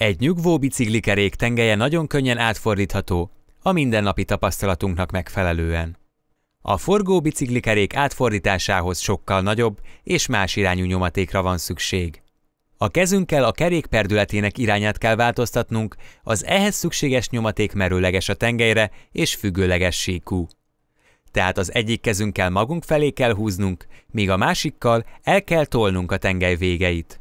Egy nyugvó biciklikerék tengelye nagyon könnyen átfordítható, a mindennapi tapasztalatunknak megfelelően. A forgó biciklikerék átfordításához sokkal nagyobb és más irányú nyomatékra van szükség. A kezünkkel a kerék perdületének irányát kell változtatnunk, az ehhez szükséges nyomaték merőleges a tengelyre és függőleges síkú. Tehát az egyik kezünkkel magunk felé kell húznunk, míg a másikkal el kell tolnunk a tengely végeit.